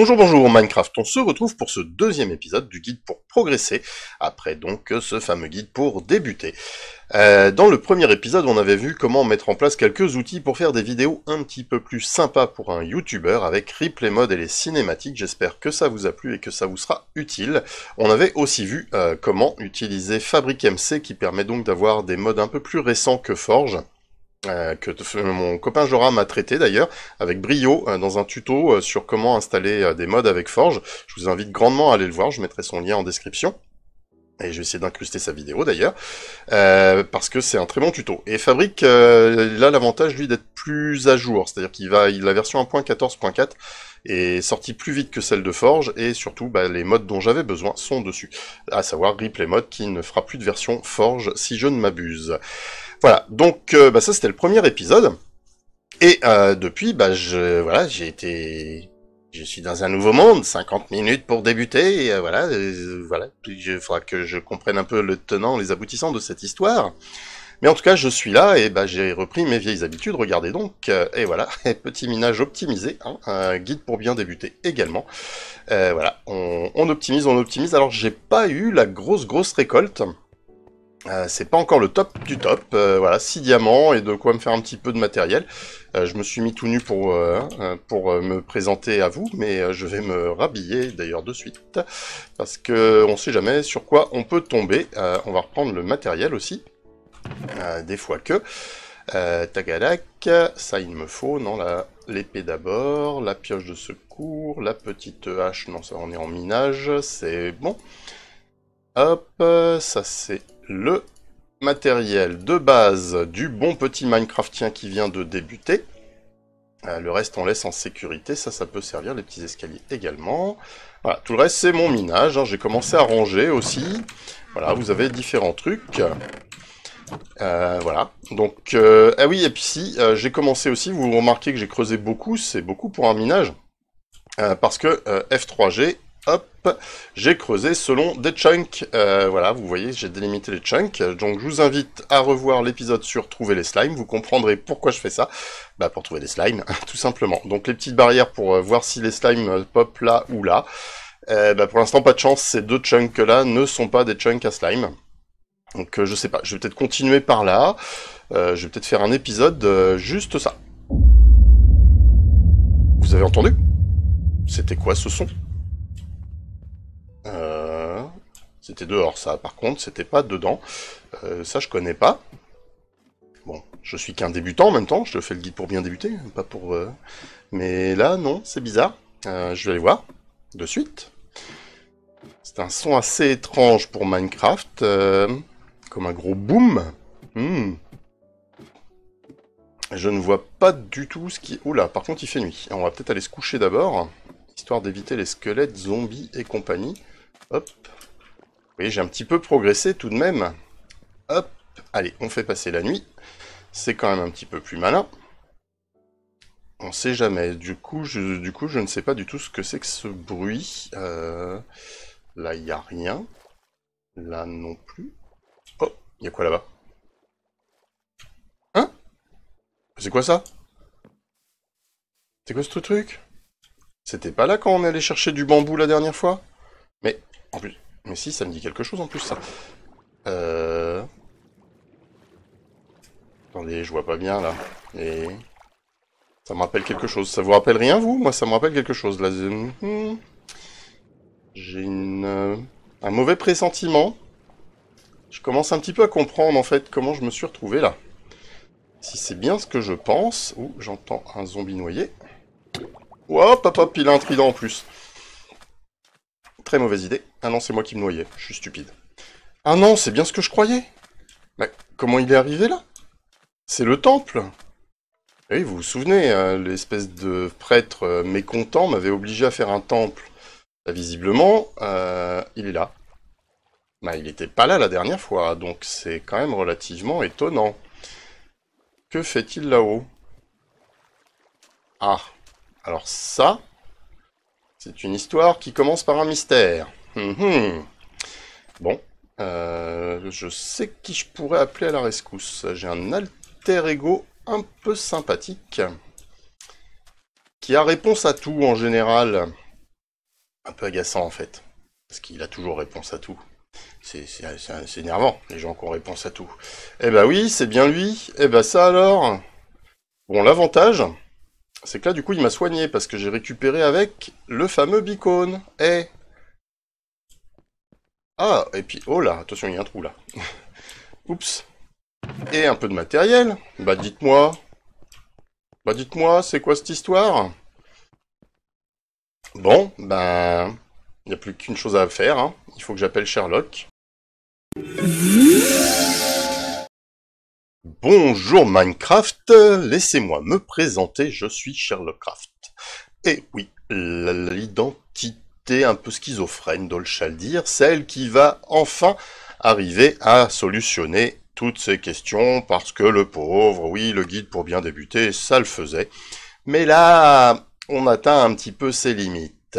Bonjour, bonjour Minecraft, on se retrouve pour ce deuxième épisode du guide pour progresser, après donc ce fameux guide pour débuter. Euh, dans le premier épisode, on avait vu comment mettre en place quelques outils pour faire des vidéos un petit peu plus sympas pour un YouTuber avec Replay Mode et les cinématiques. J'espère que ça vous a plu et que ça vous sera utile. On avait aussi vu euh, comment utiliser Fabric MC qui permet donc d'avoir des modes un peu plus récents que Forge euh, que euh, mon copain Joram m'a traité d'ailleurs avec brio euh, dans un tuto sur comment installer des mods avec Forge. Je vous invite grandement à aller le voir, je mettrai son lien en description. Et je vais essayer d'incruster sa vidéo d'ailleurs, parce que c'est un très bon tuto. Et Fabrique, il a l'avantage lui d'être plus à jour, c'est-à-dire qu'il va, a la version 1.14.4 est sortie plus vite que celle de Forge, et surtout bah, les modes dont j'avais besoin sont dessus, à savoir Ripley Mode qui ne fera plus de version Forge si je ne m'abuse. Voilà, donc euh, bah, ça c'était le premier épisode. Et euh, depuis, bah, je voilà, j'ai été, je suis dans un nouveau monde. 50 minutes pour débuter, et euh, voilà, voilà. Il faudra que je comprenne un peu le tenant, les aboutissants de cette histoire. Mais en tout cas, je suis là et bah, j'ai repris mes vieilles habitudes, regardez donc. et voilà, petit minage optimisé, un hein, guide pour bien débuter également. voilà, on, on, optimise, on optimise. Alors, j'ai pas eu la grosse, grosse récolte. Euh, c'est pas encore le top du top, euh, voilà, 6 diamants et de quoi me faire un petit peu de matériel. Euh, je me suis mis tout nu pour, hein, pour me présenter à vous, mais je vais me rhabiller d'ailleurs de suite, parce que on sait jamais sur quoi on peut tomber. on va reprendre le matériel aussi, des fois que. tagalac, ça il me faut, non, l'épée d'abord, la pioche de secours, la petite hache, non, ça on est en minage, c'est bon. Hop, ça c'est le matériel de base du bon petit Minecraftien qui vient de débuter. Euh, le reste, on laisse en sécurité. Ça, ça peut servir, les petits escaliers également. Voilà, tout le reste, c'est mon minage. Hein. J'ai commencé à ranger aussi. Voilà, vous avez différents trucs. Euh, voilà. Donc, euh, ah oui, et puis si, j'ai commencé aussi, vous remarquez que j'ai creusé beaucoup. C'est beaucoup pour un minage. parce que F3G Hop, j'ai creusé selon des chunks. Euh, voilà, vous voyez, j'ai délimité les chunks. Donc, je vous invite à revoir l'épisode sur trouver les slimes. Vous comprendrez pourquoi je fais ça. Bah, pour trouver des slimes, tout simplement. Donc, les petites barrières pour euh, voir si les slimes euh, pop là ou là. Bah, pour l'instant, pas de chance. Ces deux chunks là ne sont pas des chunks à slime. Donc, je sais pas. Je vais peut-être continuer par là. je vais peut-être faire un épisode juste ça. Vous avez entendu C'était quoi ce son euh, c'était dehors, ça. Par contre, c'était pas dedans. Euh, ça, je connais pas. Bon, je suis qu'un débutant en même temps. Je te fais le guide pour bien débuter, hein, pas pour... Euh, mais là, non, c'est bizarre. je vais aller voir, de suite. C'est un son assez étrange pour Minecraft. comme un gros boom. Hmm. Je ne vois pas du tout ce qui... Oula, par contre, il fait nuit. On va peut-être aller se coucher d'abord, histoire d'éviter les squelettes, zombies et compagnie. Hop. Vous voyez, j'ai un petit peu progressé tout de même. Hop. Allez, on fait passer la nuit. C'est quand même un petit peu plus malin. On sait jamais. Du coup, je, du coup, je ne sais pas du tout ce que c'est que ce bruit. Euh, là, il n'y a rien. Là non plus. Oh, il y a quoi là-bas Hein C'est quoi ça C'est quoi ce truc C'était pas là quand on est allé chercher du bambou la dernière fois en plus... Mais si, ça me dit quelque chose en plus, ça. Euh... Attendez, je vois pas bien, là. Et... Ça me rappelle quelque chose. Ça vous rappelle rien, vous Moi, ça me rappelle quelque chose, là. Mhm. J'ai une... Euh, un mauvais pressentiment. Je commence un petit peu à comprendre, en fait, comment je me suis retrouvé, là. Si c'est bien ce que je pense... Ouh, j'entends un zombie noyé. Ouah, papa, il a un trident en plus. Très mauvaise idée. Ah non, c'est moi qui me noyais. Je suis stupide. Ah non, c'est bien ce que je croyais. Mais comment il est arrivé là C'est le temple. Oui, vous vous souvenez, euh, l'espèce de prêtre euh, mécontent m'avait obligé à faire un temple. visiblement, euh, il est là. Bah, il n'était pas là la dernière fois, donc c'est quand même relativement étonnant. Que fait-il là-haut Ah, alors ça, c'est une histoire qui commence par un mystère. Hum, hum. Bon, euh, je sais qui je pourrais appeler à la rescousse. J'ai un alter ego un peu sympathique qui a réponse à tout en général. Un peu agaçant en fait, parce qu'il a toujours réponse à tout. C'est énervant, les gens qui ont réponse à tout. Eh ben oui, c'est bien lui. Eh ben ça alors. Bon, l'avantage, c'est que là, du coup, il m'a soigné parce que j'ai récupéré avec le fameux beacon. Eh Ah, et puis, oh là, attention, il y a un trou là. Oups. Et un peu de matériel. Bah, dites-moi. Bah, dites-moi, c'est quoi cette histoire Bon, ben, il n'y a plus qu'une chose à faire. Hein. Il faut que j'appelle Sherlock. Bonjour Minecraft, laissez-moi me présenter, je suis Sherlock Et eh oui, l'identité un peu schizophrène Dolchaldire, celle qui va enfin arriver à solutionner toutes ces questions, parce que le pauvre, oui, le guide pour bien débuter, ça le faisait. Mais là, on atteint un petit peu ses limites.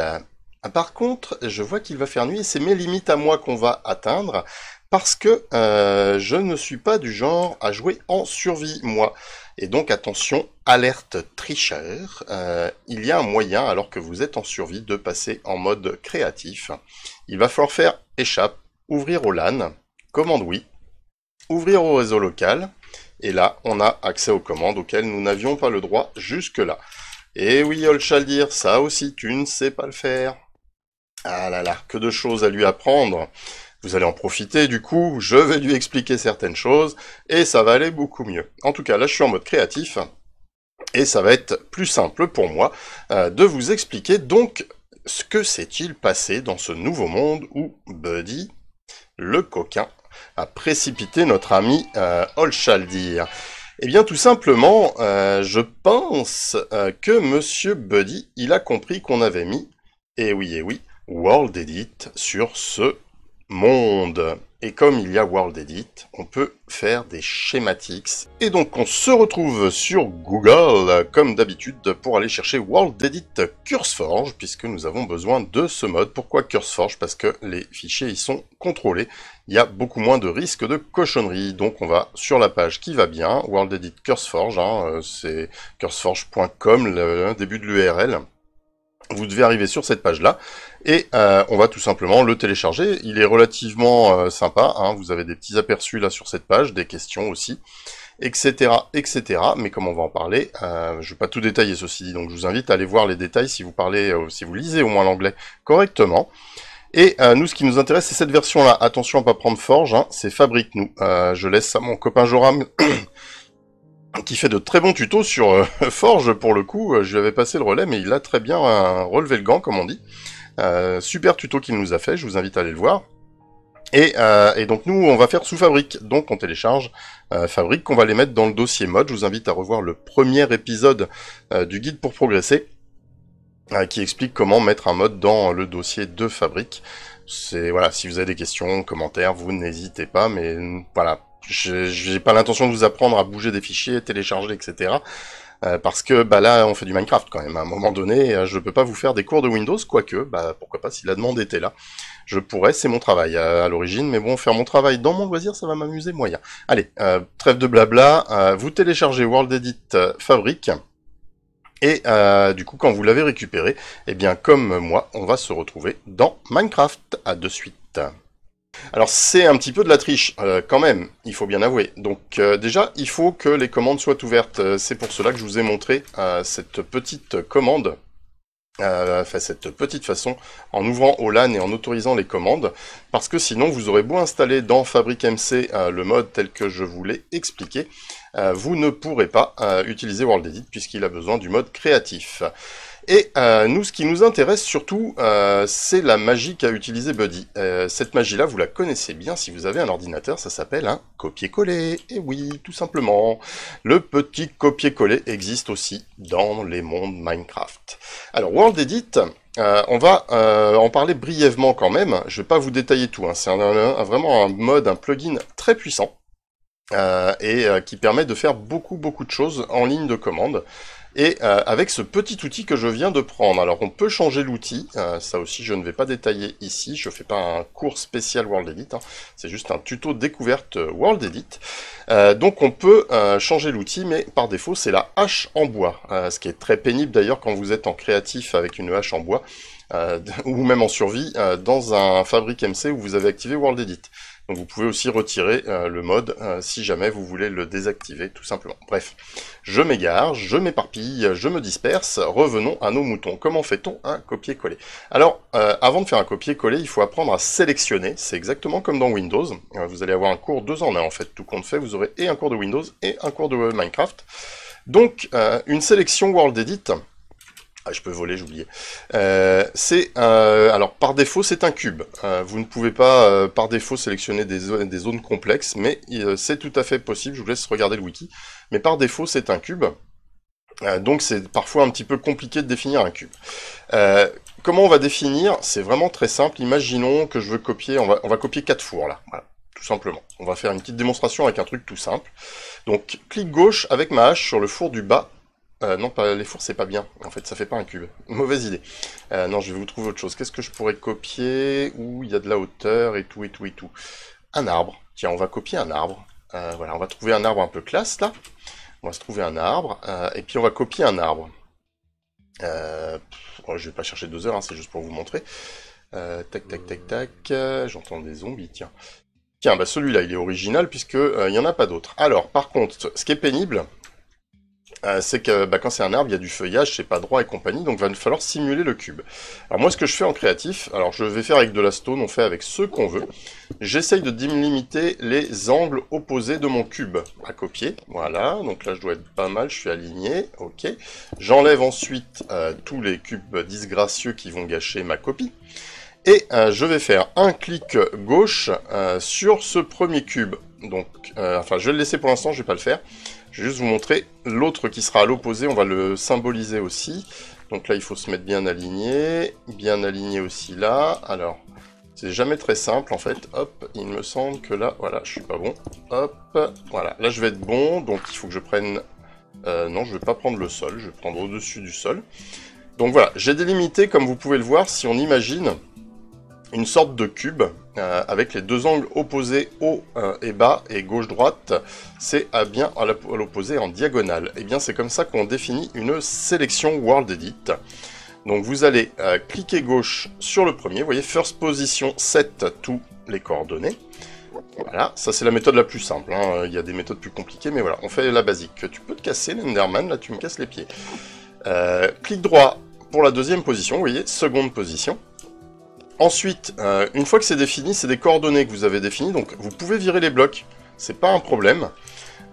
Par contre, je vois qu'il va faire nuit c'est mes limites à moi qu'on va atteindre parce que euh, je ne suis pas du genre à jouer en survie, moi. Et donc attention, alerte tricheur, euh, il y a un moyen, alors que vous êtes en survie, de passer en mode créatif. Il va falloir faire échappe, ouvrir au LAN, commande oui, ouvrir au réseau local, et là, on a accès aux commandes auxquelles nous n'avions pas le droit jusque-là. Et oui, Olchaldir, ça aussi, tu ne sais pas le faire. Ah là là, que de choses à lui apprendre. Vous allez en profiter, du coup, je vais lui expliquer certaines choses, et ça va aller beaucoup mieux. En tout cas, là, je suis en mode créatif, et ça va être plus simple pour moi euh, de vous expliquer donc ce que s'est-il passé dans ce nouveau monde où Buddy, le coquin, a précipité notre ami euh, Eh bien, tout simplement, euh, je pense euh, que Monsieur Buddy, il a compris qu'on avait mis, et eh oui, et eh oui, World Edit sur ce monde. Et comme il y a World Edit, on peut faire des schématiques. Et donc on se retrouve sur Google, comme d'habitude, pour aller chercher World Edit CurseForge, puisque nous avons besoin de ce mode. Pourquoi CurseForge Parce que les fichiers y sont contrôlés. Il y a beaucoup moins de risques de cochonnerie. Donc on va sur la page qui va bien, World Edit CurseForge, hein, euh, c'est curseforge.com, le début de l'URL vous devez arriver sur cette page-là, et euh, on va tout simplement le télécharger. Il est relativement euh, sympa, hein. vous avez des petits aperçus là sur cette page, des questions aussi, etc. etc. Mais comme on va en parler, euh, je ne vais pas tout détailler ceci dit, donc je vous invite à aller voir les détails si vous parlez, si vous lisez au moins l'anglais correctement. Et nous, ce qui nous intéresse, c'est cette version-là. Attention à ne pas prendre Forge, hein. c'est Fabrique, nous. je laisse ça à mon copain Joram qui fait de très bons tutos sur euh, Forge pour le coup. Euh, je lui avais passé le relais, mais il a très bien euh, relevé le gant, comme on dit. super tuto qu'il nous a fait, je vous invite à aller le voir. Et, donc nous, on va faire sous fabrique, donc on télécharge fabrique, qu'on va les mettre dans le dossier mode. Je vous invite à revoir le premier épisode du guide pour progresser, qui explique comment mettre un mode dans le dossier de fabrique. C'est voilà, si vous avez des questions, commentaires, vous n'hésitez pas, mais voilà, je n'ai pas l'intention de vous apprendre à bouger des fichiers, télécharger, etc. Euh, parce que bah là on fait du Minecraft quand même. À un moment donné, euh, je peux pas vous faire des cours de Windows, quoique, bah pourquoi pas si la demande était là. Je pourrais, c'est mon travail à l'origine, mais bon, faire mon travail dans mon loisir, ça va m'amuser moyen. Allez, euh, trêve de blabla, vous téléchargez World Edit Fabric. Et du coup, quand vous l'avez récupéré, eh bien, comme moi, on va se retrouver dans Minecraft. À de suite. Alors c'est un petit peu de la triche, euh, quand même, il faut bien avouer. Donc euh, déjà, il faut que les commandes soient ouvertes. Euh, c'est pour cela que je vous ai montré cette petite commande, cette petite façon, en ouvrant OLAN et en autorisant les commandes, parce que sinon vous aurez beau installer dans Fabric MC le mode tel que je vous l'ai expliqué, vous ne pourrez pas utiliser World puisqu'il a besoin du mode créatif. Et euh, nous, ce qui nous intéresse surtout, euh, c'est la magie qu'a utilisée Buddy. Euh, cette magie-là, vous la connaissez bien si vous avez un ordinateur, ça s'appelle un copier-coller. Et oui, tout simplement. Le petit copier-coller existe aussi dans les mondes Minecraft. Alors, World Edit, on va en parler brièvement quand même, je ne vais pas vous détailler tout, hein. c'est vraiment un mode, un plugin très puissant, et qui permet de faire beaucoup beaucoup de choses en ligne de commande et euh, avec ce petit outil que je viens de prendre. Alors on peut changer l'outil, euh, ça aussi je ne vais pas détailler ici, je ne fais pas un cours spécial World Edit, hein. c'est juste un tuto découverte euh, World Edit. donc on peut changer l'outil, mais par défaut c'est la hache en bois, ce qui est très pénible d'ailleurs quand vous êtes en créatif avec une hache en bois, ou même en survie, dans un Fabric MC où vous avez activé World Edit. Donc vous pouvez aussi retirer euh, le mode euh, si jamais vous voulez le désactiver tout simplement. Bref, je m'égare, je m'éparpille, je me disperse. Revenons à nos moutons. Comment fait-on un copier-coller Alors, euh, avant de faire un copier-coller, il faut apprendre à sélectionner. C'est exactement comme dans Windows. vous allez avoir un cours deux en un en fait. Tout compte fait, vous aurez et un cours de Windows et un cours de Minecraft. Donc, une sélection World Edit, ah, je peux voler, j'oubliais. Euh, c'est euh, alors par défaut c'est un cube. Euh, vous ne pouvez pas par défaut sélectionner des, des zones complexes, mais c'est tout à fait possible. Je vous laisse regarder le wiki. Mais par défaut c'est un cube. donc c'est parfois un petit peu compliqué de définir un cube. comment on va définir C'est vraiment très simple. Imaginons que je veux copier. On va, copier quatre fours là. Voilà tout simplement. On va faire une petite démonstration avec un truc tout simple. Donc, clic gauche avec ma hache sur le four du bas euh, non, les fours, c'est pas bien. En fait, ça fait pas un cube. Mauvaise idée. Euh, non, je vais vous trouver autre chose. Qu'est-ce que je pourrais copier où il y a de la hauteur et tout, et tout, et tout Un arbre. Tiens, on va copier un arbre. Euh, voilà, on va trouver un arbre un peu classe, là. On va se trouver un arbre. et puis, on va copier un arbre. Je oh, je vais pas chercher deux heures, hein, c'est juste pour vous montrer. tac, tac, tac, tac. J'entends des zombies, tiens. Tiens, bah celui-là, il est original puisque il n'y en a pas d'autres. Alors, par contre, ce qui est pénible, euh, c'est que bah, quand c'est un arbre, il y a du feuillage, c'est pas droit et compagnie, donc va nous falloir simuler le cube. Alors moi, ce que je fais en créatif, alors je vais faire avec de la stone, on fait avec ce qu'on veut. J'essaye de délimiter les angles opposés de mon cube à copier. Voilà, donc là, je dois être pas mal, je suis aligné, ok. J'enlève ensuite euh, tous les cubes disgracieux qui vont gâcher ma copie. Et euh, je vais faire un clic gauche sur ce premier cube. Donc, enfin, je vais le laisser pour l'instant, je vais pas le faire. Je vais juste vous montrer l'autre qui sera à l'opposé, on va le symboliser aussi. Donc là, il faut se mettre bien aligné, bien aligné aussi là. Alors, c'est jamais très simple en fait. Hop, il me semble que là, voilà, je suis pas bon. Hop, voilà, là je vais être bon, donc il faut que je prenne... Euh, non, je vais pas prendre le sol, je vais prendre au-dessus du sol. Donc voilà, j'ai délimité, comme vous pouvez le voir, si on imagine une sorte de cube euh, avec les deux angles opposés haut euh, et bas et gauche-droite, c'est à bien à l'opposé en diagonale. Et eh bien c'est comme ça qu'on définit une sélection World Edit. Donc vous allez euh, cliquer gauche sur le premier, vous voyez first position set tous les coordonnées. Voilà, ça c'est la méthode la plus simple, hein. il y a des méthodes plus compliquées, mais voilà, on fait la basique. Tu peux te casser l'Enderman, là tu me casses les pieds. clic droit pour la deuxième position, vous voyez, seconde position. Ensuite, euh, une fois que c'est défini, c'est des coordonnées que vous avez définies, donc vous pouvez virer les blocs, c'est pas un problème.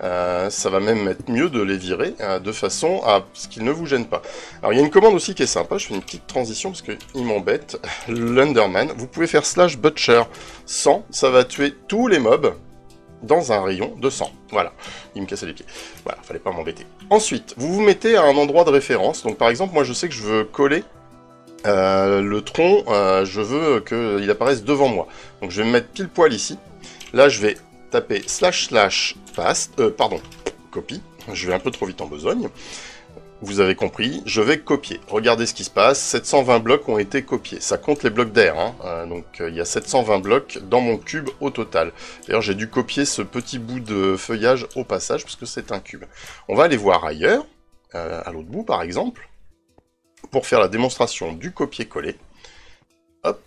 Euh, ça va même être mieux de les virer euh, de façon à ce qu'ils ne vous gênent pas. Alors il y a une commande aussi qui est sympa, je fais une petite transition parce qu'il m'embête, l'Underman. Vous pouvez faire slash butcher 100, ça va tuer tous les mobs dans un rayon de 100. Voilà, il me cassait les pieds. Voilà, fallait pas m'embêter. Ensuite, vous vous mettez à un endroit de référence. Donc par exemple, moi je sais que je veux coller euh, le tronc, euh, je veux qu'il apparaisse devant moi. Donc je vais me mettre pile poil ici. Là, je vais taper slash slash paste, euh, pardon, copie. Je vais un peu trop vite en besogne. Vous avez compris, je vais copier. Regardez ce qui se passe, 720 blocs ont été copiés. Ça compte les blocs d'air, hein. donc il y a 720 blocs dans mon cube au total. D'ailleurs, j'ai dû copier ce petit bout de feuillage au passage, parce que c'est un cube. On va aller voir ailleurs, à l'autre bout par exemple pour faire la démonstration du copier-coller. Hop,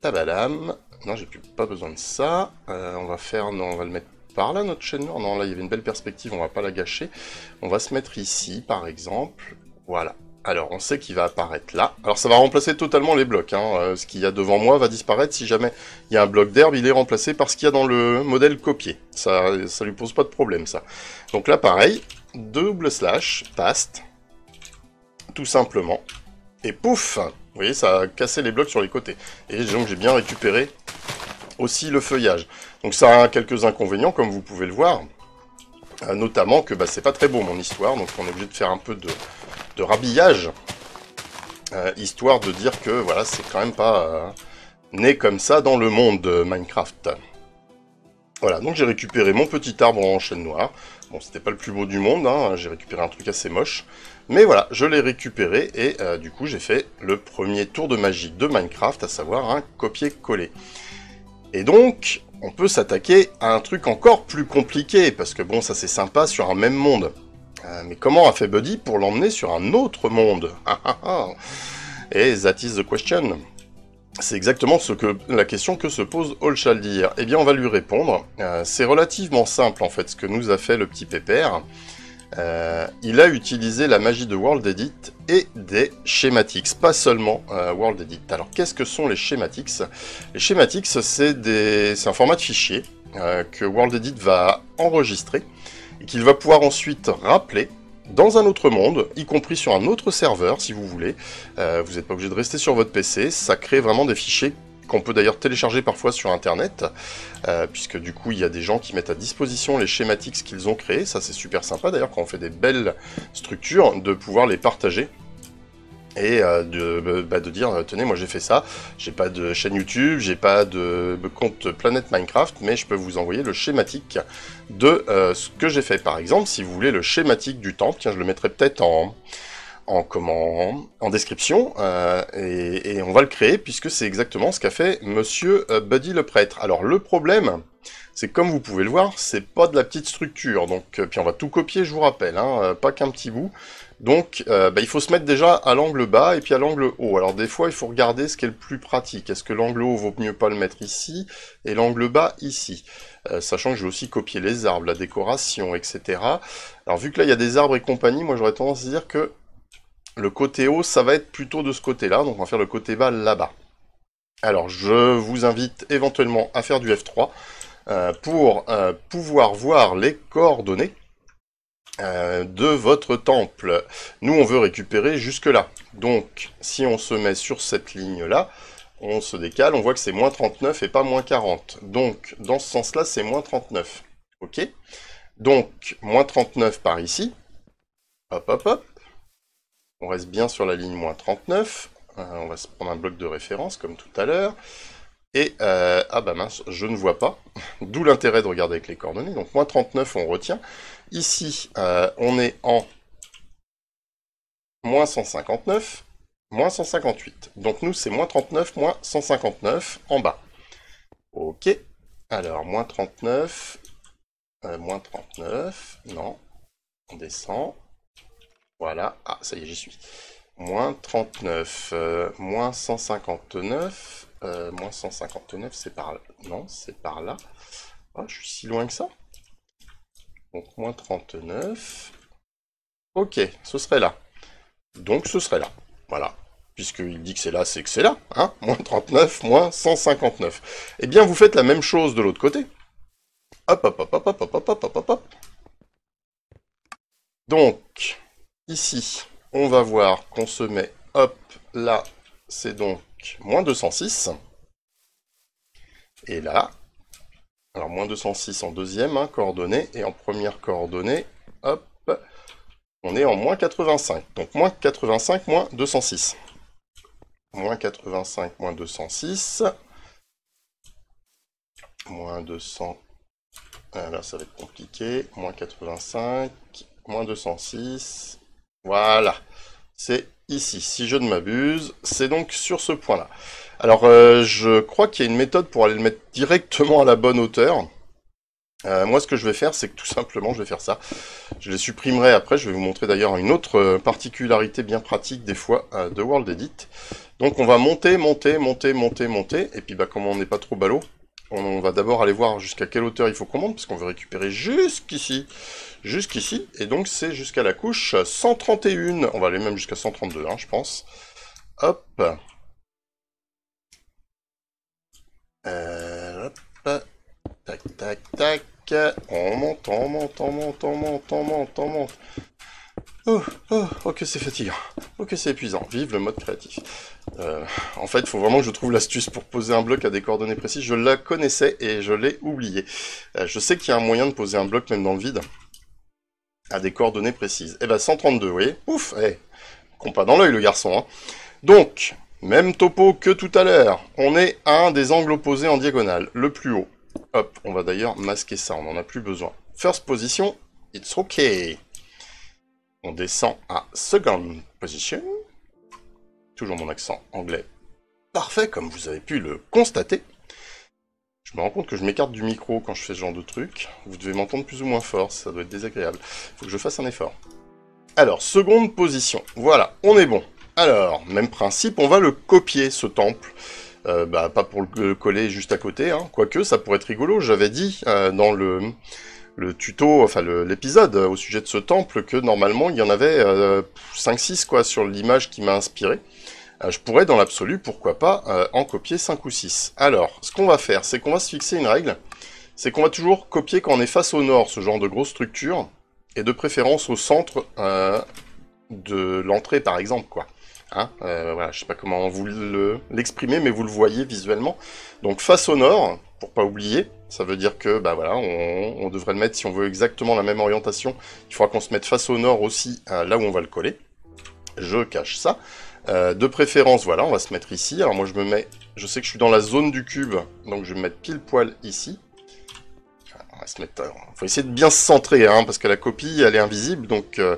tabalam. Non, j'ai plus pas besoin de ça. Euh, on va faire, non, on va le mettre par là notre chaîne Non, là, il y avait une belle perspective, on va pas la gâcher. On va se mettre ici, par exemple. Voilà. Alors, on sait qu'il va apparaître là. Alors, ça va remplacer totalement les blocs. Hein. Euh, ce qu'il y a devant moi va disparaître. Si jamais il y a un bloc d'herbe, il est remplacé par ce qu'il y a dans le modèle copié. Ça, ça lui pose pas de problème, ça. Donc là, pareil, double slash, paste tout simplement. Et pouf Vous voyez, ça a cassé les blocs sur les côtés. Et donc j'ai bien récupéré aussi le feuillage. Donc ça a quelques inconvénients, comme vous pouvez le voir. Euh, notamment que bah, c'est pas très beau mon histoire, donc on est obligé de faire un peu de, de rhabillage. Euh, histoire de dire que voilà, c'est quand même pas euh, né comme ça dans le monde Minecraft. Voilà, donc j'ai récupéré mon petit arbre en chaîne noire. Bon, c'était pas le plus beau du monde, hein. j'ai récupéré un truc assez moche. Mais voilà, je l'ai récupéré et euh, du coup j'ai fait le premier tour de magie de Minecraft, à savoir un copier-coller. Et donc, on peut s'attaquer à un truc encore plus compliqué, parce que bon, ça c'est sympa sur un même monde. Euh, mais comment a fait Buddy pour l'emmener sur un autre monde ah, ah, ah. Et that is the question. C'est exactement ce que, la question que se pose Olchaldir. Eh bien, on va lui répondre. Euh, c'est relativement simple, en fait, ce que nous a fait le petit pépère. Euh, il a utilisé la magie de World Edit et des schématiques, pas seulement WorldEdit. Euh, World Edit. Alors qu'est-ce que sont les schématiques Les schématiques, c'est des... un format de fichier euh, que World Edit va enregistrer et qu'il va pouvoir ensuite rappeler dans un autre monde, y compris sur un autre serveur si vous voulez. vous n'êtes pas obligé de rester sur votre PC, ça crée vraiment des fichiers qu'on peut d'ailleurs télécharger parfois sur internet, euh, puisque du coup il y a des gens qui mettent à disposition les schématiques qu'ils ont créés, ça c'est super sympa d'ailleurs quand on fait des belles structures, de pouvoir les partager et euh, euh, bah, de, dire tenez moi j'ai fait ça, j'ai pas de chaîne YouTube, j'ai pas de compte Planète Minecraft, mais je peux vous envoyer le schématique de ce que j'ai fait. Par exemple, si vous voulez le schématique du temple, tiens je le mettrai peut-être en en, comment, en description euh, et, on va le créer puisque c'est exactement ce qu'a fait Monsieur euh, Buddy le prêtre. Alors le problème, c'est comme vous pouvez le voir, c'est pas de la petite structure. Donc, euh, puis on va tout copier, je vous rappelle, hein, pas qu'un petit bout. Donc, bah, il faut se mettre déjà à l'angle bas et puis à l'angle haut. Alors, des fois, il faut regarder ce qui est le plus pratique. Est-ce que l'angle haut vaut mieux pas le mettre ici et l'angle bas ici Sachant que je vais aussi copier les arbres, la décoration, etc. Alors, vu que là, il y a des arbres et compagnie, moi, j'aurais tendance à dire que le côté haut, ça va être plutôt de ce côté-là, donc on va faire le côté bas là-bas. Alors je vous invite éventuellement à faire du F3 euh, pour euh, pouvoir voir les coordonnées euh, de votre temple. Nous on veut récupérer jusque là. Donc si on se met sur cette ligne là, on se décale, on voit que c'est moins 39 et pas moins 40. Donc dans ce sens là c'est moins 39. Ok Donc moins 39 par ici. Hop hop hop. On reste bien sur la ligne moins 39. Euh, on va se prendre un bloc de référence comme tout à l'heure. Et, euh, ah bah mince, je ne vois pas. D'où l'intérêt de regarder avec les coordonnées. Donc, moins 39, on retient. Ici, euh, on est en moins 159, moins 158. Donc, nous, c'est moins 39, moins 159 en bas. OK. Alors, moins 39, moins 39, non. On descend. Voilà, ah ça y est, j'y suis. Moins 39, euh, moins 159, euh, moins 159, c'est par là. Non, c'est par là. Oh, je suis si loin que ça. Donc moins 39. Ok, ce serait là. Donc ce serait là. Voilà. Puisqu'il dit que c'est là, c'est que c'est là. Hein. moins 39, moins 159. Eh bien, vous faites la même chose de l'autre côté. Hop, hop, hop, hop, hop, hop, hop, hop, hop, hop. Donc, Ici, on va voir qu'on se met, hop, là, c'est donc moins 206. Et là, alors moins 206 en deuxième hein, coordonnée, et en première coordonnée, hop, on est en moins 85. Donc moins 85, moins 206. Moins 85, moins 206. Moins 200. Alors ah là, ça va être compliqué. Moins 85, moins 206. Voilà, c'est ici, si je ne m'abuse, c'est donc sur ce point-là. Alors, euh, je crois qu'il y a une méthode pour aller le mettre directement à la bonne hauteur. Euh, moi, ce que je vais faire, c'est que tout simplement, je vais faire ça. Je les supprimerai après. Je vais vous montrer d'ailleurs une autre euh, particularité bien pratique des fois de World Edit. Donc, on va monter, monter, monter, monter, monter. Et puis, bah, comme on n'est pas trop ballot, on va d'abord aller voir jusqu'à quelle hauteur il faut qu'on monte, parce qu'on veut récupérer jusqu'ici. Jusqu'ici, et donc c'est jusqu'à la couche 131. On va aller même jusqu'à 132, hein, je pense. Hop. Euh, hop. Tac, tac, tac. On monte, on monte, on monte, on monte, on monte, on monte. Oh, oh, oh, que c'est fatigant, oh que c'est épuisant, vive le mode créatif. Euh, en fait, il faut vraiment que je trouve l'astuce pour poser un bloc à des coordonnées précises, je la connaissais et je l'ai oublié. Euh, je sais qu'il y a un moyen de poser un bloc même dans le vide, à des coordonnées précises. Eh ben 132, vous Ouf, eh, compte pas dans l'œil le garçon. Hein. Donc, même topo que tout à l'heure, on est à un des angles opposés en diagonale, le plus haut. Hop, on va d'ailleurs masquer ça, on n'en a plus besoin. First position, it's okay. On descend à second position. Toujours mon accent anglais parfait, comme vous avez pu le constater. Je me rends compte que je m'écarte du micro quand je fais ce genre de truc. Vous devez m'entendre plus ou moins fort, ça doit être désagréable. Il faut que je fasse un effort. Alors, seconde position. Voilà, on est bon. Alors, même principe, on va le copier, ce temple. Euh, bah, pas pour le coller juste à côté, hein. quoique ça pourrait être rigolo. J'avais dit euh, dans le le tuto, enfin l'épisode au sujet de ce temple, que normalement il y en avait 5-6 euh, quoi sur l'image qui m'a inspiré. Euh, je pourrais dans l'absolu, pourquoi pas, euh, en copier 5 ou 6. Alors, ce qu'on va faire, c'est qu'on va se fixer une règle, c'est qu'on va toujours copier quand on est face au nord, ce genre de grosse structure, et de préférence au centre de l'entrée par exemple quoi. Hein voilà, je sais pas comment vous l'exprimer, mais vous le voyez visuellement. Donc face au nord, pour pas oublier. Ça veut dire que bah voilà, on, devrait le mettre, si on veut exactement la même orientation, il faudra qu'on se mette face au nord aussi, là où on va le coller. Je cache ça. Euh, de préférence, voilà, on va se mettre ici. Alors moi je me mets, je sais que je suis dans la zone du cube, donc je vais me mettre pile poil ici. On va se mettre, euh, faut essayer de bien se centrer, hein, parce que la copie elle est invisible, donc euh,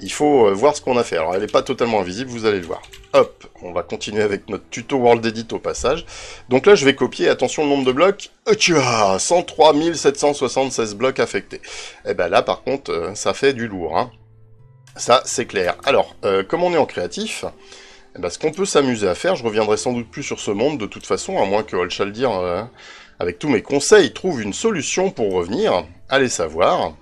il faut euh, voir ce qu'on a fait. Alors, elle n'est pas totalement invisible, vous allez le voir. Hop, on va continuer avec notre tuto World Edit au passage. Donc là, je vais copier, attention, le nombre de blocs, tu 103 776 blocs affectés. Et eh bien là, par contre, euh, ça fait du lourd. Hein. Ça, c'est clair. Alors, euh, comme on est en créatif, eh ben, ce qu'on peut s'amuser à faire, je reviendrai sans doute plus sur ce monde de toute façon, à moins que Holchaldir, avec tous mes conseils, trouve une solution pour revenir, allez savoir.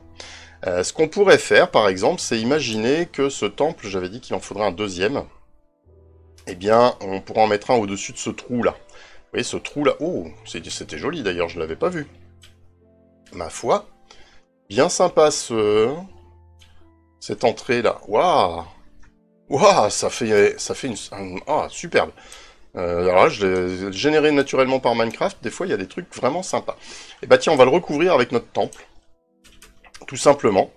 Euh, ce qu'on pourrait faire, par exemple, c'est imaginer que ce temple, j'avais dit qu'il en faudrait un deuxième. Eh bien, on pourra en mettre un au-dessus de ce trou-là. Vous voyez, ce trou-là... Oh, c'était joli d'ailleurs, je ne l'avais pas vu. Ma foi. Bien sympa, ce... Cette entrée-là. Waouh Waouh Ça fait, ça fait une... Ah, superbe euh, alors là, je l'ai généré naturellement par Minecraft. Des fois, il y a des trucs vraiment sympas. Et eh bah ben, tiens, on va le recouvrir avec notre temple tout simplement.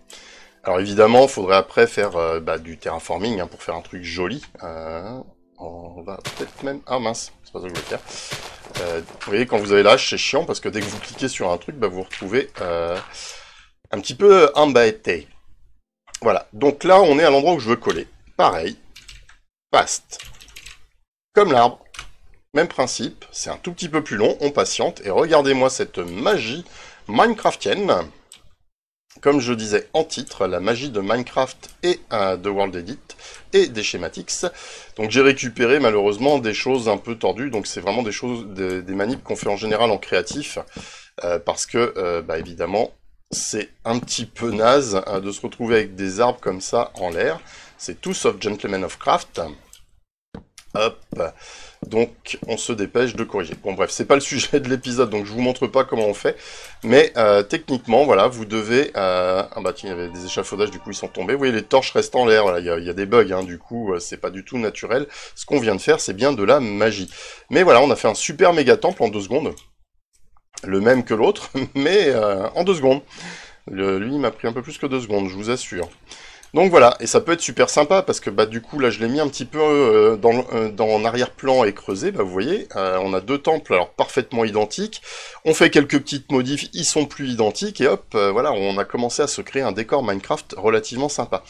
Alors évidemment, faudrait après faire euh, bah, du terraforming hein, pour faire un truc joli. Euh, on va peut-être même... Ah mince, c'est pas ça que je voulais faire. Euh, vous voyez, quand vous avez l'âge, c'est chiant parce que dès que vous cliquez sur un truc, bah, vous vous retrouvez un petit peu embêté. Voilà, donc là, on est à l'endroit où je veux coller. Pareil, paste. Comme l'arbre, même principe, c'est un tout petit peu plus long, on patiente. Et regardez-moi cette magie minecraftienne. Comme je disais en titre, la magie de Minecraft et euh, de World Edit et des schématiques. Donc j'ai récupéré malheureusement des choses un peu tordues, donc c'est vraiment des choses, des, manips qu'on fait en général en créatif, euh, parce que euh, bah, évidemment c'est un petit peu naze hein, de se retrouver avec des arbres comme ça en l'air. C'est tout sauf Gentleman of Craft. Hop donc on se dépêche de corriger. Bon bref, c'est pas le sujet de l'épisode, donc je vous montre pas comment on fait. Mais euh, techniquement, voilà, vous devez... Euh, ah bah tiens, il y avait des échafaudages, du coup ils sont tombés. Vous voyez, les torches restent en l'air, voilà, il y a, des bugs, hein, du coup euh, c'est pas du tout naturel. Ce qu'on vient de faire, c'est bien de la magie. Mais voilà, on a fait un super méga temple en deux secondes. Le même que l'autre, mais en deux secondes. lui, il m'a pris un peu plus que deux secondes, je vous assure. Donc voilà, et ça peut être super sympa parce que bah du coup là je l'ai mis un petit peu euh, dans, euh, arrière-plan et creusé, bah vous voyez, euh, on a deux temples alors parfaitement identiques, on fait quelques petites modifs, ils sont plus identiques et hop, euh, voilà, on a commencé à se créer un décor Minecraft relativement sympa.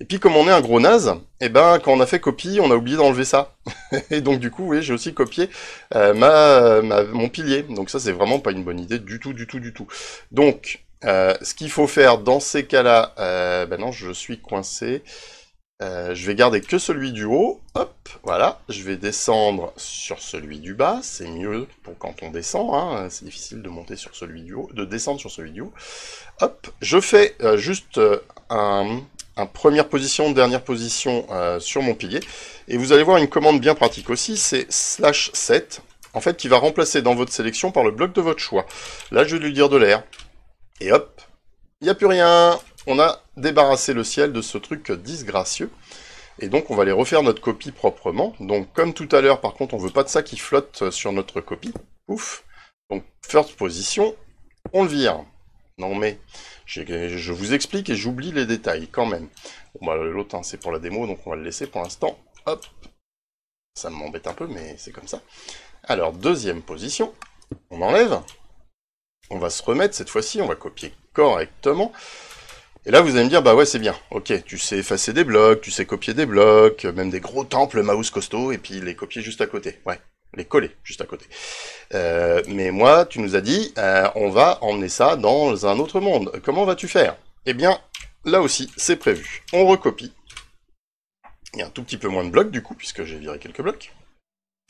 Et puis comme on est un gros naze, et eh ben quand on a fait copie, on a oublié d'enlever ça. et donc du coup, vous voyez, j'ai aussi copié ma, mon pilier. Donc ça c'est vraiment pas une bonne idée du tout, du tout, du tout. Donc euh, ce qu'il faut faire dans ces cas-là, euh, ben je suis coincé. Euh, je vais garder que celui du haut. Hop, voilà. Je vais descendre sur celui du bas. C'est mieux pour quand on descend. Hein. C'est difficile de monter sur celui du haut, de descendre sur celui du haut. Hop, je fais juste un, première position, dernière position sur mon pilier. Et vous allez voir une commande bien pratique aussi. C'est slash 7 en fait, qui va remplacer dans votre sélection par le bloc de votre choix. Là, je vais lui dire de l'air. Et hop, il n'y a plus rien. On a débarrassé le ciel de ce truc disgracieux. Et donc on va aller refaire notre copie proprement. Donc comme tout à l'heure, par contre, on veut pas de ça qui flotte sur notre copie. Ouf. Donc first position, on le vire. Non mais, je vous explique et j'oublie les détails quand même. Bon bah l'autre hein, c'est pour la démo, donc on va le laisser pour l'instant. Hop. Ça m'embête un peu, mais c'est comme ça. Alors, deuxième position, on enlève. On va se remettre cette fois-ci, on va copier correctement. Et là, vous allez me dire, bah ouais, c'est bien. Ok, tu sais effacer des blocs, tu sais copier des blocs, même des gros temples mouse costauds, et puis les copier juste à côté. Ouais, les coller juste à côté. Euh, mais moi, tu nous as dit, euh, on va emmener ça dans un autre monde. Comment vas-tu faire Eh bien, là aussi, c'est prévu. On recopie. Il y a un tout petit peu moins de blocs, du coup, puisque j'ai viré quelques blocs.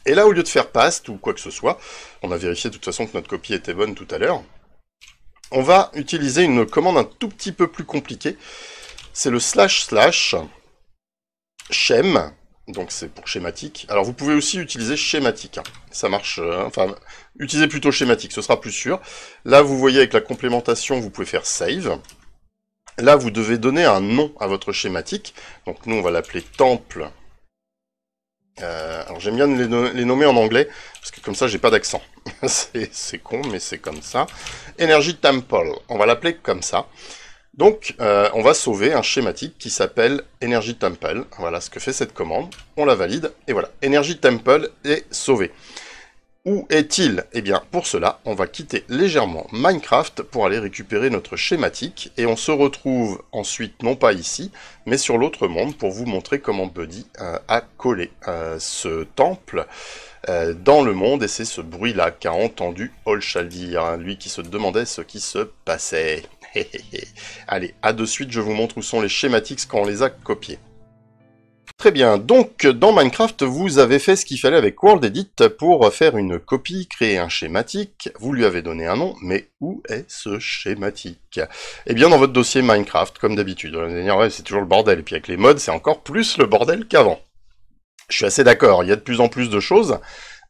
Et là, au lieu de faire paste ou quoi que ce soit, on a vérifié de toute façon que notre copie était bonne tout à l'heure, on va utiliser une commande un tout petit peu plus compliquée. C'est le slash slash schem, donc c'est pour schématique. Alors vous pouvez aussi utiliser schématique, hein. ça marche, euh, enfin, utilisez plutôt schématique, ce sera plus sûr. Là, vous voyez avec la complémentation, vous pouvez faire save. Là, vous devez donner un nom à votre schématique. Donc nous, on va l'appeler temple euh, alors j'aime bien les, nommer en anglais, parce que comme ça j'ai pas d'accent. c'est con, mais c'est comme ça. Energy Temple, on va l'appeler comme ça. Donc euh, on va sauver un schématique qui s'appelle Energy Temple. Voilà ce que fait cette commande. On la valide, et voilà. Energy Temple est sauvé. Où est-il Eh bien, pour cela, on va quitter légèrement Minecraft pour aller récupérer notre schématique, et on se retrouve ensuite, non pas ici, mais sur l'autre monde, pour vous montrer comment Buddy euh, a collé euh, ce temple euh, dans le monde, et c'est ce bruit-là qu'a entendu Olshaldir, hein, lui qui se demandait ce qui se passait. Allez, à de suite, je vous montre où sont les schématiques quand on les a copiés. Très bien, donc dans Minecraft, vous avez fait ce qu'il fallait avec World Edit pour faire une copie, créer un schématique, vous lui avez donné un nom, mais où est ce schématique Eh bien dans votre dossier Minecraft, comme d'habitude, c'est toujours le bordel, et puis avec les mods, c'est encore plus le bordel qu'avant. Je suis assez d'accord, il y a de plus en plus de choses,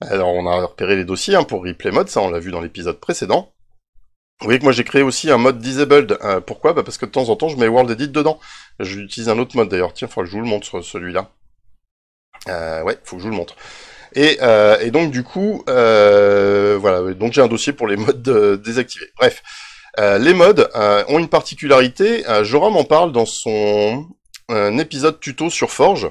alors on a repéré les dossiers hein, pour Replay Mode, ça on l'a vu dans l'épisode précédent, vous voyez que moi j'ai créé aussi un mode disabled. Euh, pourquoi bah Parce que de temps en temps je mets World Edit dedans. J'utilise un autre mode d'ailleurs. Tiens, il faut que je vous le montre celui-là. Euh, ouais, faut que je vous le montre. Et, euh, donc du coup, euh, voilà, donc j'ai un dossier pour les modes désactivés. Bref, les modes ont une particularité. Joram en parle dans son épisode tuto sur Forge.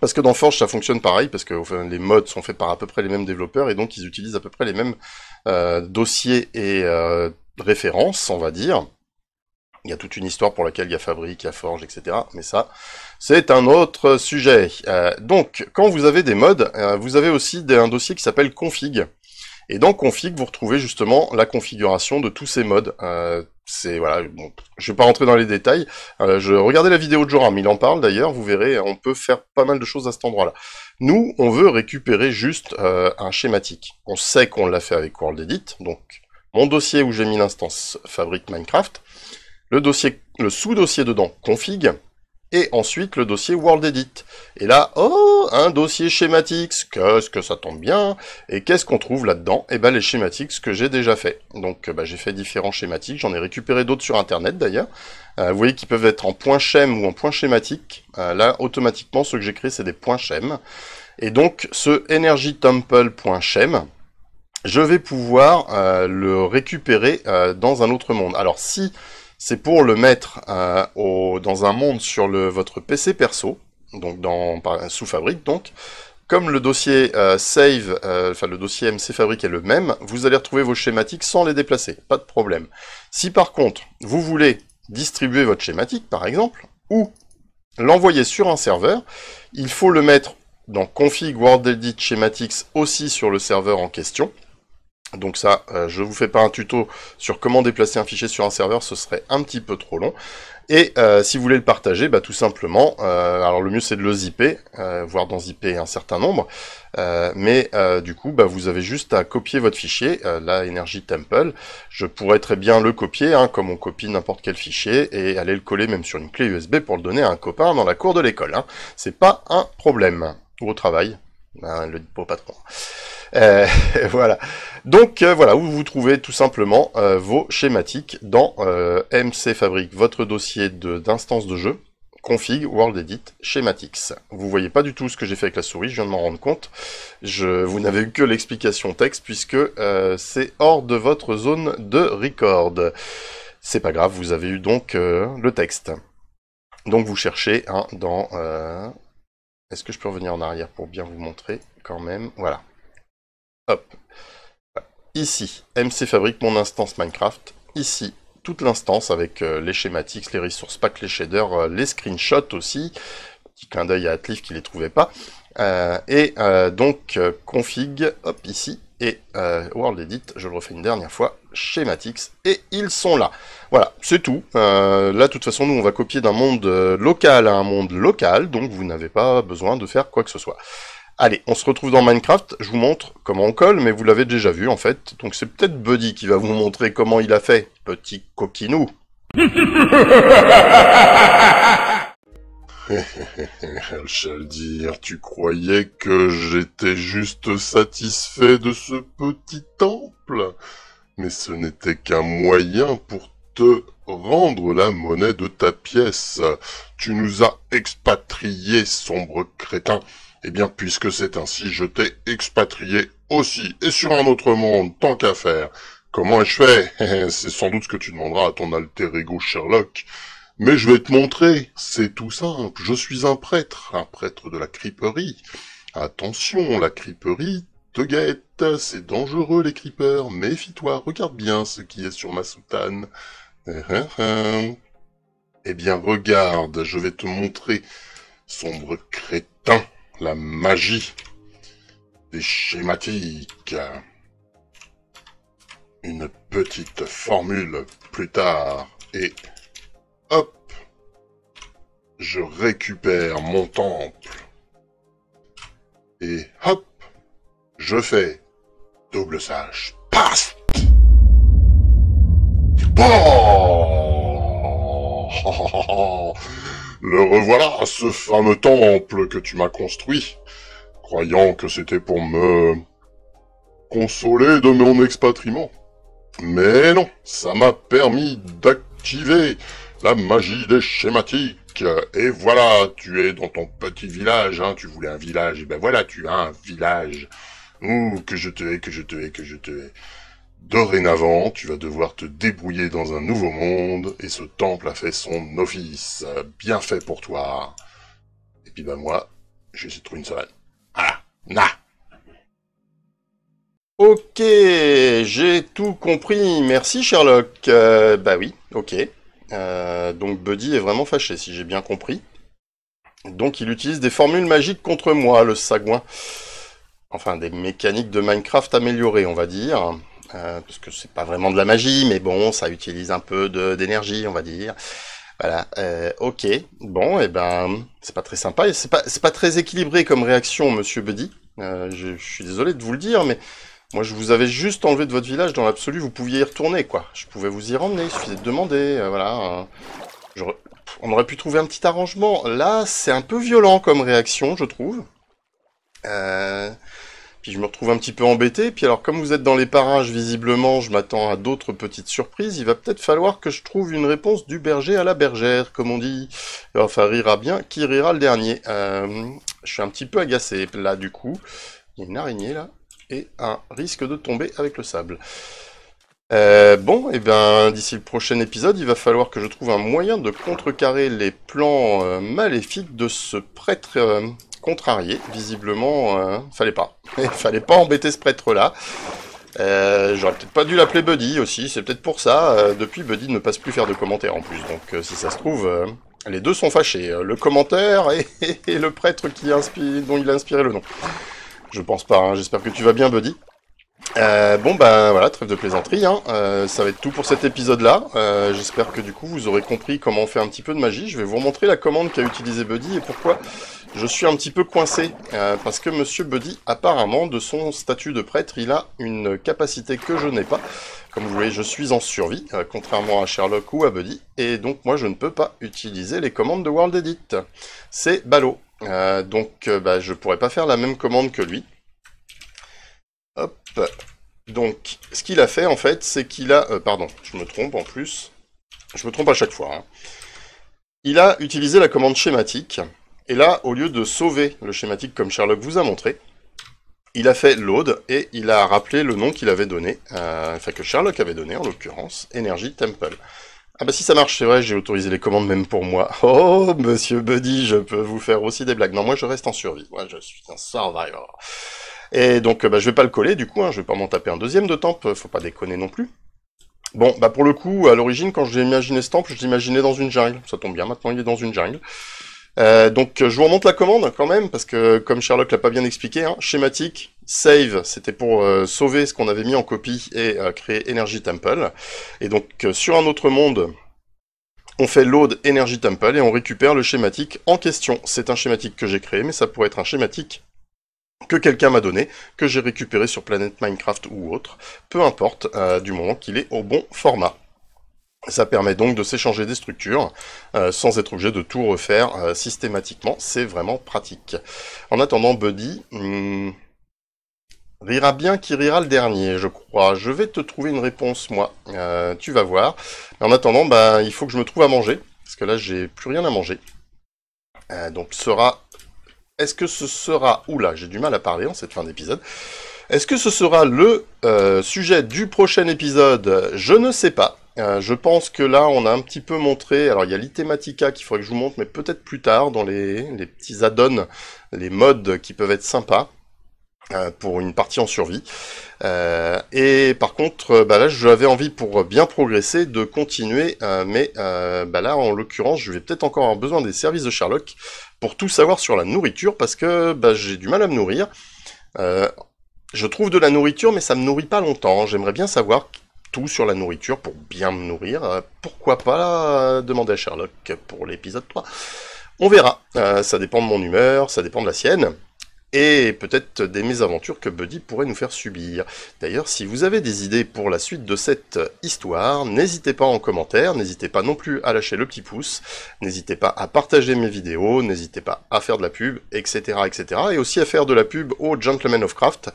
Parce que dans Forge, ça fonctionne pareil, parce que les modes sont faits par à peu près les mêmes développeurs, et donc ils utilisent à peu près les mêmes dossiers et référence, on va dire. Il y a toute une histoire pour laquelle il y a fabrique, il y a forge, etc. Mais ça, c'est un autre sujet. Euh, donc, quand vous avez des modes, euh, vous avez aussi un dossier qui s'appelle config. Et dans config, vous retrouvez justement la configuration de tous ces modes. Euh, c'est voilà, bon, je vais pas rentrer dans les détails. je regardais la vidéo de Joram, il en parle d'ailleurs. Vous verrez, on peut faire pas mal de choses à cet endroit-là. Nous, on veut récupérer juste un schématique. On sait qu'on l'a fait avec WorldEdit, donc mon dossier où j'ai mis l'instance fabrique Minecraft, le, dossier, le sous-dossier dedans config, et ensuite le dossier world edit. Et là, oh, un dossier schématiques, qu'est-ce que ça tombe bien Et qu'est-ce qu'on trouve là-dedans Eh ben les schématiques que j'ai déjà fait. Donc bah, j'ai fait différents schématiques, j'en ai récupéré d'autres sur internet d'ailleurs. Euh, vous voyez qu'ils peuvent être en point ou en point schématique. Euh, là, automatiquement, ce que j'ai créé, c'est des points Et donc ce chem je vais pouvoir euh, le récupérer euh, dans un autre monde. Alors si c'est pour le mettre euh, dans un monde sur votre PC perso, donc dans, sous fabrique donc, comme le dossier save, enfin le dossier MC Fabric est le même, vous allez retrouver vos schématiques sans les déplacer, pas de problème. Si par contre vous voulez distribuer votre schématique par exemple, ou l'envoyer sur un serveur, il faut le mettre dans config world edit schematics aussi sur le serveur en question. Donc ça, je euh, je vous fais pas un tuto sur comment déplacer un fichier sur un serveur, ce serait un petit peu trop long. Et euh, si vous voulez le partager, bah, tout simplement, euh, alors le mieux c'est de le zipper, voire d'en zipper un certain nombre, mais du coup, bah, vous avez juste à copier votre fichier, la Energy Temple, je pourrais très bien le copier, hein, comme on copie n'importe quel fichier, et aller le coller même sur une clé USB pour le donner à un copain dans la cour de l'école, hein. c'est pas un problème, au travail, ben, le dit patron. Euh, voilà. Donc euh, voilà, où vous trouvez tout simplement euh, vos schématiques dans MC Fabric, votre dossier d'instance de, jeu, config, world edit, schématiques. Vous voyez pas du tout ce que j'ai fait avec la souris, je viens de m'en rendre compte. vous n'avez eu que l'explication texte puisque c'est hors de votre zone de record. C'est pas grave, vous avez eu donc le texte. Donc vous cherchez hein, dans... Est-ce que je peux revenir en arrière pour bien vous montrer quand même Voilà. Ici, MC fabrique mon instance Minecraft. Ici, toute l'instance avec euh, les schématiques, les ressources pack les shaders, euh, les screenshots aussi. Petit clin d'œil à atlif qui les trouvait pas. Euh, et donc config, hop ici, et World Edit, je le refais une dernière fois, Schematics, et ils sont là. Voilà, c'est tout. là, de toute façon, nous, on va copier d'un monde local à un monde local, donc vous n'avez pas besoin de faire quoi que ce soit. Allez, on se retrouve dans Minecraft, je vous montre comment on colle, mais vous l'avez déjà vu en fait, donc c'est peut-être Buddy qui va vous montrer comment il a fait, petit coquinou. Je le dire, tu croyais que j'étais juste satisfait de ce petit temple Mais ce n'était qu'un moyen pour te rendre la monnaie de ta pièce. Tu nous as expatriés, sombre crétin. Eh bien, puisque c'est ainsi, je t'ai expatrié aussi, et sur un autre monde, tant qu'à faire. Comment ai-je fait C'est sans doute ce que tu demanderas à ton alter ego Sherlock. Mais je vais te montrer, c'est tout simple, je suis un prêtre, un prêtre de la criperie. Attention, la criperie te guette, c'est dangereux les creepers, méfie-toi, regarde bien ce qui est sur ma soutane. Eh bien regarde, je vais te montrer, sombre crétin la magie des schématiques. Une petite formule plus tard et hop, je récupère mon temple. Et hop, je fais double sage. Passe Le revoilà ce fameux temple que tu m'as construit, croyant que c'était pour me consoler de mon expatriement. Mais non, ça m'a permis d'activer la magie des schématiques. Et voilà, tu es dans ton petit village, hein, tu voulais un village, et eh ben voilà, tu as un village. Ouh, que je te hais, que je te hais, que je te hais. Dorénavant, tu vas devoir te débrouiller dans un nouveau monde, et ce temple a fait son office. Bien fait pour toi. Et puis bah ben moi, essayer de trouver une semaine. Ah, Na. Ok, j'ai tout compris. Merci Sherlock. Euh, bah oui, ok. Euh, donc Buddy est vraiment fâché, si j'ai bien compris. Donc il utilise des formules magiques contre moi, le sagouin. Enfin, des mécaniques de Minecraft améliorées, on va dire. Euh, parce que c'est pas vraiment de la magie, mais bon, ça utilise un peu d'énergie, on va dire. Voilà. Euh, ok. Bon, et eh ben, c'est pas très sympa et c'est pas c'est pas très équilibré comme réaction, Monsieur Buddy. Euh, je, suis désolé de vous le dire, mais moi, je vous avais juste enlevé de votre village dans l'absolu. Vous pouviez y retourner, quoi. Je pouvais vous y ramener, Il suffisait de demander. Euh, voilà. Hein. on aurait pu trouver un petit arrangement. Là, c'est un peu violent comme réaction, je trouve. Euh, puis je me retrouve un petit peu embêté. Puis alors, comme vous êtes dans les parages, visiblement, je m'attends à d'autres petites surprises. Il va peut-être falloir que je trouve une réponse du berger à la bergère, comme on dit. Enfin, rira bien, qui rira le dernier euh, Je suis un petit peu agacé, là, du coup. Il y a une araignée, là, et un risque de tomber avec le sable. Euh, bon, et eh bien, d'ici le prochain épisode, il va falloir que je trouve un moyen de contrecarrer les plans euh, maléfiques de ce prêtre contrarié. Visiblement, euh, fallait pas. fallait pas embêter ce prêtre-là. Euh, j'aurais peut-être pas dû l'appeler Buddy aussi, c'est peut-être pour ça. Euh, depuis, Buddy ne passe plus faire de commentaires en plus, donc si ça se trouve, les deux sont fâchés. le commentaire et, le prêtre qui inspire, dont il a inspiré le nom. Je pense pas, hein. j'espère que tu vas bien, Buddy. bon ben voilà, trêve de plaisanterie, hein. ça va être tout pour cet épisode là, j'espère que du coup vous aurez compris comment on fait un petit peu de magie, je vais vous montrer la commande qu'a utilisée Buddy et pourquoi je suis un petit peu coincé, euh, parce que Monsieur Buddy, apparemment, de son statut de prêtre, il a une capacité que je n'ai pas. Comme vous voyez, je suis en survie, euh, contrairement à Sherlock ou à Buddy, et donc moi je ne peux pas utiliser les commandes de World Edit. C'est ballot. Euh, donc je bah, je pourrais pas faire la même commande que lui. Hop. Donc, ce qu'il a fait, en fait, c'est qu'il a... pardon, je me trompe en plus. Je me trompe à chaque fois. Hein. Il a utilisé la commande schématique et là, au lieu de sauver le schématique comme Sherlock vous a montré, il a fait load et il a rappelé le nom qu'il avait donné, euh, enfin que Sherlock avait donné en l'occurrence, Energy Temple. Ah bah si ça marche, c'est vrai, j'ai autorisé les commandes même pour moi. Oh, monsieur Buddy, je peux vous faire aussi des blagues. Non, moi je reste en survie, moi je suis un survivor. Et donc bah, je vais pas le coller du coup, je hein. je vais pas m'en taper un deuxième de temple. faut pas déconner non plus. Bon, bah pour le coup, à l'origine, quand j'ai imaginé ce temple, je l'imaginais dans une jungle. Ça tombe bien, maintenant il est dans une jungle. Euh, donc je vous remonte la commande quand même, parce que comme Sherlock l'a pas bien expliqué, hein, schématique, save, c'était pour euh, sauver ce qu'on avait mis en copie et euh, créer Energy Temple. Et donc sur un autre monde, on fait load Energy Temple et on récupère le schématique en question. C'est un schématique que j'ai créé, mais ça pourrait être un schématique que quelqu'un m'a donné, que j'ai récupéré sur Planet Minecraft ou autre, peu importe, du moment qu'il est au bon format. Ça permet donc de s'échanger des structures euh, sans être obligé de tout refaire euh, systématiquement. C'est vraiment pratique. En attendant, Buddy hmm, rira bien qui rira le dernier, je crois. Je vais te trouver une réponse, moi. Euh, tu vas voir. en attendant, bah, il faut que je me trouve à manger. Parce que là, j'ai plus rien à manger. donc, sera... Est-ce que ce sera... Oula, j'ai du mal à parler en cette fin d'épisode. Est-ce que ce sera le sujet du prochain épisode Je ne sais pas. Euh, je pense que là, on a un petit peu montré, alors il y a l'Itematica qu'il faudrait que je vous montre, mais peut-être plus tard, dans les, petits add-ons, les modes qui peuvent être sympas euh, pour une partie en survie. Euh, et par contre, bah là, j'avais envie pour bien progresser de continuer, mais bah là, en l'occurrence, je vais peut-être encore avoir besoin des services de Sherlock pour tout savoir sur la nourriture, parce que bah, j'ai du mal à me nourrir. je trouve de la nourriture, mais ça me nourrit pas longtemps. J'aimerais bien savoir tout sur la nourriture pour bien me nourrir. Euh, pourquoi pas euh, demander à Sherlock pour l'épisode 3 On verra. Euh, ça dépend de mon humeur, ça dépend de la sienne et peut-être des mésaventures que Buddy pourrait nous faire subir. D'ailleurs, si vous avez des idées pour la suite de cette histoire, n'hésitez pas en commentaire, n'hésitez pas non plus à lâcher le petit pouce, n'hésitez pas à partager mes vidéos, n'hésitez pas à faire de la pub, etc., etc., et aussi à faire de la pub au Gentleman of Craft,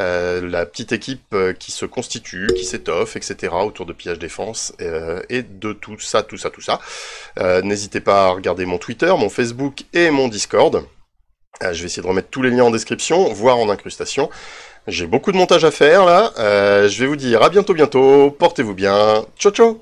euh, la petite équipe euh, qui se constitue, qui s'étoffe, etc., autour de Pillage Défense, euh, et de tout ça, tout ça, tout ça. n'hésitez pas à regarder mon Twitter, mon Facebook et mon Discord. Euh, je vais essayer de remettre tous les liens en description, voire en incrustation. J'ai beaucoup de montage à faire là. Euh, je vais vous dire à bientôt bientôt. Portez-vous bien. Ciao ciao